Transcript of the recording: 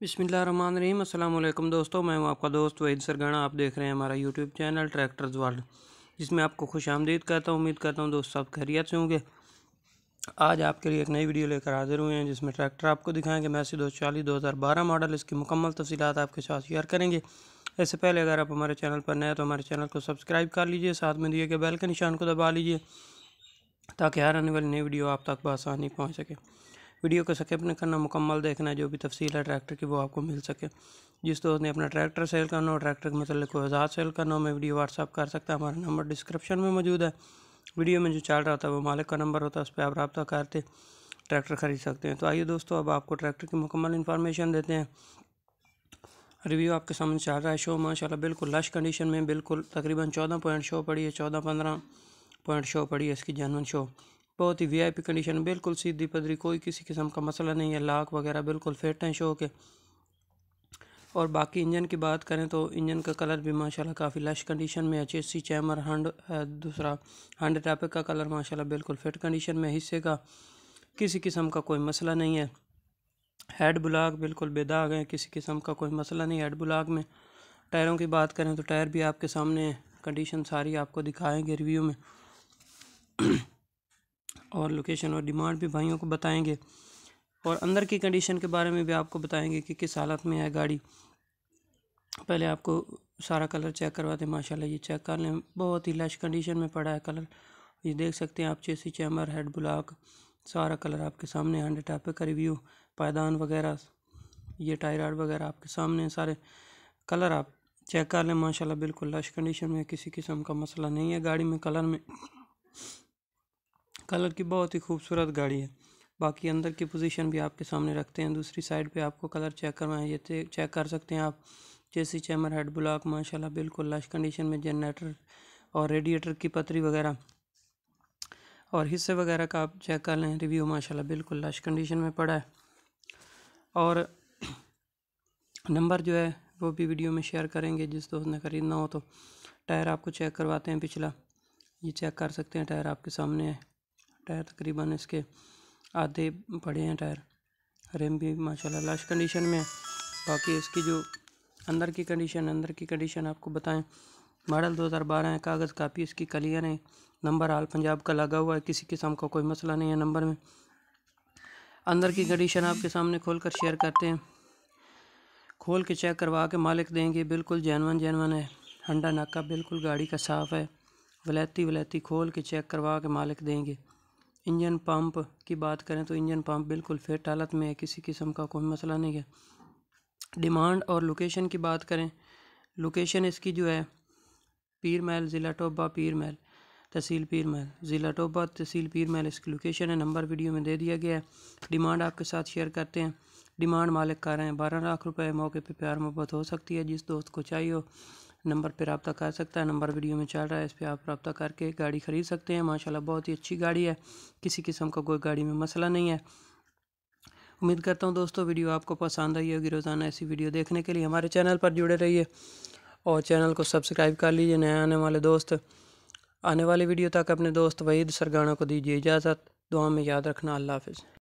बिसमीम अल्लाम दोस्तों मैं हूं आपका दोस्त वहीद सरगाना आप देख रहे हैं हमारा यूट्यूब चैनल ट्रैक्टर्स वर्ल्ड जिसमें आपको खुश आमदीद करता हूं उम्मीद करता हूं दोस्त सब खैरियत से होंगे आज आपके लिए एक नई वीडियो लेकर हाजिर हुए हैं जिसमें ट्रैक्टर आपको दिखाएंगे मैसी दो चालीस दो हज़ार बारह मॉडल इसकी मुकम्मल तफसीत आपके साथ शेयर करेंगे इससे पहले अगर आप हमारे चैनल पर नए तो हमारे चैनल को सब्सक्राइब कर लीजिए साथ में दिए गए बैल के निशान को दबा लीजिए ताकि हर आने वाली नई वीडियो आप तक बसानी पहुँच सके वीडियो को सके अपने करना मुकम्मल देखना जो भी तफसील है ट्रैक्टर की वो आपको मिल सके जिस दोस्त ने अपना ट्रैक्टर सेल करना हो ट्रैक्टर के मतलब कोई आज़ाद सेल करना हो मैं वीडियो व्हाट्सअप कर सकता है हमारा नंबर डिस्क्रिप्शन में मौजूद है वीडियो में जो चल रहा था वो मालिक का नंबर होता है उस पर आप रबा करते ट्रैक्टर ख़रीद सकते हैं तो आइए दोस्तों अब आपको ट्रैक्टर की मुकम्मल इन्फॉर्मेशन देते हैं रिव्यू आपके सामने चल रहा है शो माशाल्लाह बिल्कुल लश कंडीशन में बिल्कुल तकरीबन चौदह पॉइंट शो पड़ी है चौदह पंद्रह पॉइंट शो पड़ी है इसकी जानवन शो बहुत ही वीआईपी कंडीशन बिल्कुल सीधी पदरी कोई किसी किस्म का मसला नहीं है लाख वगैरह बिल्कुल फिट हैं शो के और बाकी इंजन की बात करें तो इंजन का कलर भी माशाल्लाह काफ़ी लश कंडीशन में एच एस सी चैमर हंड दूसरा हंड टैपिक का कलर माशाल्लाह बिल्कुल फिट कंडीशन में हिस्से का किसी किस्म का कोई मसला नहीं है हेड ब्लॉक बिल्कुल बेदाग है किसी किस्म का कोई मसला नहीं हेड ब्लॉक में टायरों की बात करें तो टायर भी आपके सामने कंडीशन सारी आपको दिखाएँगे रिव्यू में और लोकेशन और डिमांड भी भाइयों को बताएंगे और अंदर की कंडीशन के बारे में भी आपको बताएंगे कि किस हालत में है गाड़ी पहले आपको सारा कलर चेक करवाते हैं माशाल्लाह ये चेक कर लें बहुत ही लश कंडीशन में पड़ा है कलर ये देख सकते हैं आप चेसी चैम्बर हेड ब्लॉक सारा कलर आपके सामने हंड टापे का रिव्यू पायदान वगैरह ये टायराड वगैरह आपके सामने सारे कलर आप चेक कर लें माशाल्लाह बिल्कुल लश कंडीशन में किसी किस्म का मसला नहीं है गाड़ी में कलर में कलर की बहुत ही खूबसूरत गाड़ी है बाकी अंदर की पोजीशन भी आपके सामने रखते हैं दूसरी साइड पे आपको कलर चेक करना है ये चेक कर सकते हैं आप जैसी चैमर हेड ब्लॉक माशाल्लाह बिल्कुल लश कंडीशन में जनरेटर और रेडिएटर की पतरी वगैरह और हिस्से वगैरह का आप चेक कर लें रिव्यू माशाल्लाह बिल्कुल लश कंडीशन में पड़ा है और नंबर जो है वो भी वीडियो में शेयर करेंगे जिस दोस्त ने ख़रीदना हो तो टायर आपको चेक करवाते हैं पिछला ये चेक कर सकते हैं टायर आपके सामने है टायर तकरीबन इसके आधे पड़े हैं टायर रेम भी माशाल्लाह लाश कंडीशन में है बाकी इसकी जो अंदर की कंडीशन अंदर की कंडीशन आपको बताएं मॉडल 2012 है कागज़ कापी इसकी कलियर है नंबर हाल पंजाब का लगा हुआ है किसी किस्म का कोई मसला नहीं है नंबर में अंदर की कंडीशन आपके सामने खोल कर शेयर करते हैं खोल के चेक करवा के मालिक देंगे बिल्कुल जैनवन जैनवन है हंडा नाका बिल्कुल गाड़ी का साफ़ है वलैती वलैती खोल के चेक करवा के मालिक देंगे इंजन पंप की बात करें तो इंजन पंप बिल्कुल फिट हालत में है किसी किस्म का कोई मसला नहीं है डिमांड और लोकेशन की बात करें लोकेशन इसकी जो है पीर महल ज़िला टोबा पीर महल तहसील पीर महल ज़िला टोबा तहसील पीर महल इसकी लोकेशन है नंबर वीडियो में दे दिया गया है डिमांड आपके साथ शेयर करते हैं डिमांड मालिक का रहे हैं बारह लाख रुपए मौके पे प्यार मोहब्बत हो सकती है जिस दोस्त को चाहिए हो नंबर पर रबता कर सकता है नंबर वीडियो में चल रहा है इस पर आप रबता करके गाड़ी ख़रीद सकते हैं माशाल्लाह बहुत ही अच्छी गाड़ी है किसी किस्म का कोई गाड़ी में मसला नहीं है उम्मीद करता हूँ दोस्तों वीडियो आपको पसंद आई होगी रोज़ाना ऐसी वीडियो देखने के लिए हमारे चैनल पर जुड़े रहिए और चैनल को सब्सक्राइब कर लीजिए नए आने वाले दोस्त आने वाले वीडियो तक अपने दोस्त वहीद सरगाना को दीजिए इजाज़त दुआ में याद रखना अल्लाह हाफिज़